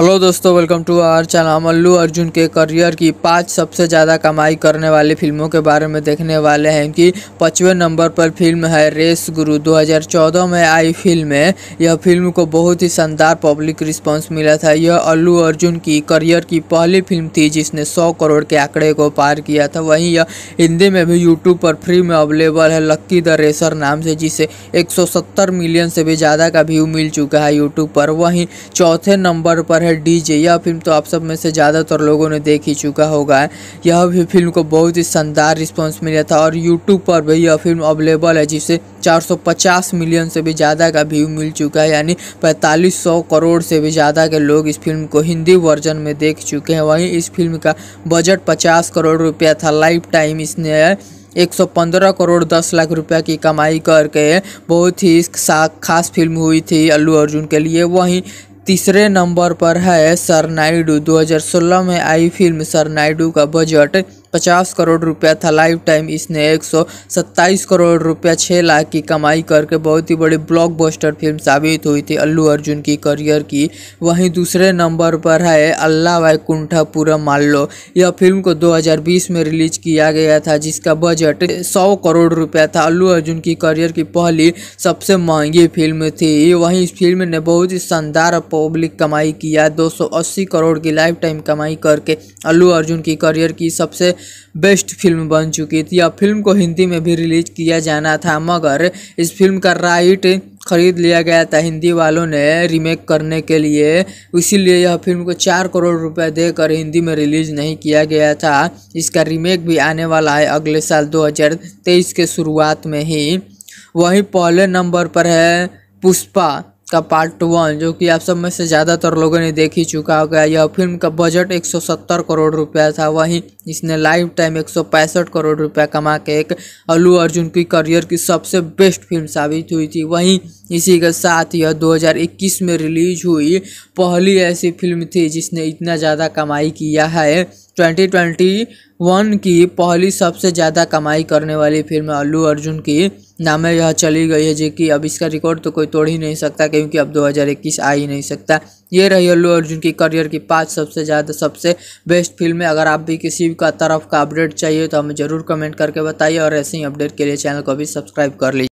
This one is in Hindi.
हेलो दोस्तों वेलकम टू आवर चैनल हम अल्लू अर्जुन के करियर की पांच सबसे ज़्यादा कमाई करने वाली फिल्मों के बारे में देखने वाले हैं कि पचवें नंबर पर फिल्म है रेस गुरु 2014 में आई फिल्म है यह फिल्म को बहुत ही शानदार पब्लिक रिस्पांस मिला था यह अल्लू अर्जुन की करियर की पहली फिल्म थी जिसने सौ करोड़ के आंकड़े को पार किया था वहीं यह हिंदी में भी यूट्यूब पर फ्री में अवेलेबल है लक्की द रेसर नाम से जिसे एक मिलियन से भी ज़्यादा का व्यू मिल चुका है यूट्यूब पर वहीं चौथे नंबर पर है डीजे यह फिल्म तो आप सब में से ज़्यादातर लोगों ने देख ही चुका होगा यह भी फिल्म को बहुत ही शानदार रिस्पॉन्स मिला था और यूट्यूब पर भी यह फिल्म अवेलेबल है जिसे 450 मिलियन से भी ज़्यादा का व्यू मिल चुका है यानी पैंतालीस करोड़ से भी ज़्यादा के लोग इस फिल्म को हिंदी वर्जन में देख चुके हैं वहीं इस फिल्म का बजट पचास करोड़ रुपया था लाइफ टाइम इसने 115 करोड़ 10 लाख रुपया की कमाई करके बहुत ही खास फिल्म हुई थी अल्लू अर्जुन के लिए वहीं तीसरे नंबर पर है सरनाइडू 2016 में आई फिल्म सरनाइडू का बजट पचास करोड़ रुपया था लाइफ टाइम इसने एक सौ सत्ताईस करोड़ रुपया छः लाख की कमाई करके बहुत ही बड़ी ब्लॉकबस्टर फिल्म साबित हुई थी अल्लू अर्जुन की करियर की वहीं दूसरे नंबर पर है अल्लाह वैकुंठापुरम लो यह फिल्म को 2020 में रिलीज किया गया था जिसका बजट 100 करोड़ रुपया था अल्लू अर्जुन की करियर की पहली सबसे महंगी फिल्म थी वहीं इस फिल्म ने बहुत ही शानदार पब्लिक कमाई किया दो करोड़ की लाइफ टाइम कमाई करके अल्लू अर्जुन की करियर की सबसे बेस्ट फिल्म बन चुकी थी अब फिल्म को हिंदी में भी रिलीज किया जाना था मगर इस फिल्म का राइट खरीद लिया गया था हिंदी वालों ने रीमेक करने के लिए इसीलिए यह फिल्म को चार करोड़ रुपए देकर हिंदी में रिलीज नहीं किया गया था इसका रीमेक भी आने वाला है अगले साल 2023 के शुरुआत में ही वहीं पहले नंबर पर है पुष्पा इसका पार्ट वन जो कि आप सब में से ज़्यादातर लोगों ने देख ही चुका होगा यह फिल्म का बजट 170 करोड़ रुपया था वहीं इसने लाइफ टाइम एक करोड़ रुपया कमा के एक अल्लू अर्जुन की करियर की सबसे बेस्ट फिल्म साबित हुई थी वहीं इसी के साथ यह 2021 में रिलीज हुई पहली ऐसी फिल्म थी जिसने इतना ज़्यादा कमाई किया है 2021 की पहली सबसे ज़्यादा कमाई करने वाली फिल्म अल्लू अर्जुन की नामे यह चली गई है जो कि अब इसका रिकॉर्ड तो कोई तोड़ ही नहीं सकता क्योंकि अब 2021 आ ही नहीं सकता ये रही अल्लू अर्जुन की करियर की पांच सबसे ज़्यादा सबसे बेस्ट फिल्में अगर आप भी किसी का तरफ का अपडेट चाहिए तो हमें ज़रूर कमेंट करके बताइए और ऐसे ही अपडेट के लिए चैनल को भी सब्सक्राइब कर लीजिए